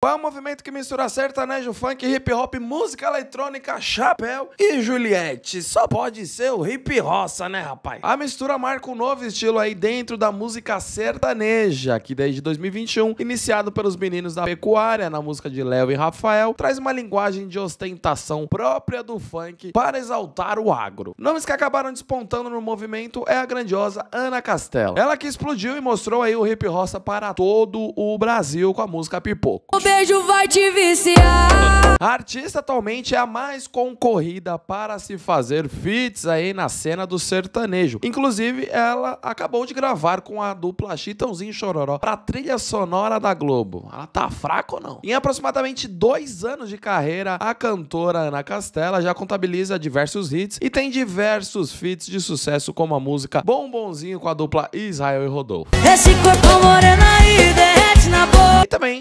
Qual é o movimento que mistura sertanejo, funk, hip hop, música eletrônica, chapéu e Juliette? Só pode ser o hip roça, né, rapaz? A mistura marca um novo estilo aí dentro da música sertaneja, que desde 2021, iniciado pelos meninos da pecuária na música de Léo e Rafael, traz uma linguagem de ostentação própria do funk para exaltar o agro. Nomes que acabaram despontando no movimento é a grandiosa Ana Castela. Ela que explodiu e mostrou aí o hip roça para todo o Brasil com a música Pipoco beijo vai te viciar. A artista atualmente é a mais concorrida para se fazer feats aí na cena do sertanejo. Inclusive, ela acabou de gravar com a dupla Chitãozinho Chororó para a trilha sonora da Globo. Ela tá fraca ou não? Em aproximadamente dois anos de carreira, a cantora Ana Castela já contabiliza diversos hits e tem diversos feats de sucesso como a música Bombonzinho com a dupla Israel e Rodolfo. Esse corpo aí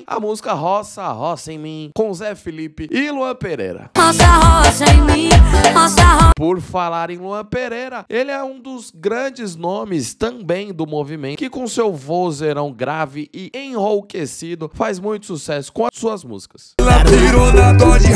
a música Roça, Roça em Mim, com Zé Felipe e Luan Pereira. Roça, roça em mim, roça, roça. Por falar em Luan Pereira, ele é um dos grandes nomes também do movimento, que com seu vozeirão grave e enrouquecido faz muito sucesso com as suas músicas. Ela na de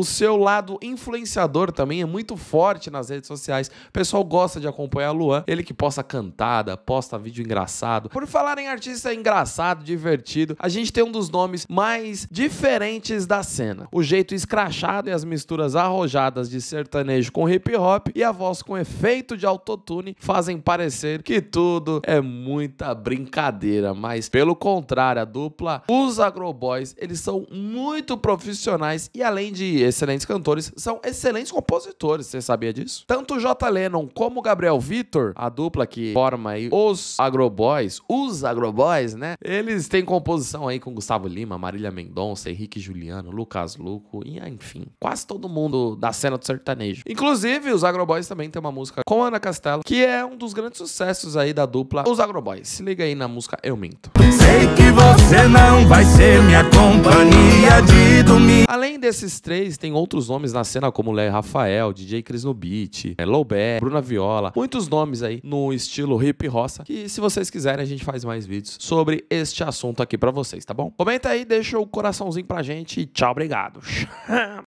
o seu lado influenciador também é muito forte nas redes sociais. O pessoal gosta de acompanhar a Luan. Ele que posta cantada, posta vídeo engraçado. Por falar em artista engraçado, divertido, a gente tem um dos nomes mais diferentes da cena. O jeito escrachado e as misturas arrojadas de sertanejo com hip hop e a voz com efeito de autotune fazem parecer que tudo é muita brincadeira, mas pelo contrário, a dupla, os Agroboys, eles são muito profissionais e além de esse excelentes cantores, são excelentes compositores, você sabia disso? Tanto J. Lennon como Gabriel Vitor, a dupla que forma aí os Agroboys, os Agroboys, né? Eles têm composição aí com Gustavo Lima, Marília Mendonça, Henrique Juliano, Lucas Luco, e enfim, quase todo mundo da cena do sertanejo. Inclusive, os Agroboys também tem uma música com Ana Castela, que é um dos grandes sucessos aí da dupla Os Agroboys. Se liga aí na música Eu Minto. Sei que você não vai ser minha companhia de domingo. Além desses três, tem outros nomes na cena, como Léo Rafael, DJ Cris no é, Beat, Lobé, Bruna Viola, muitos nomes aí no estilo hip roça, que se vocês quiserem a gente faz mais vídeos sobre este assunto aqui para vocês, tá bom? Comenta aí, deixa o coraçãozinho pra gente e tchau, obrigado.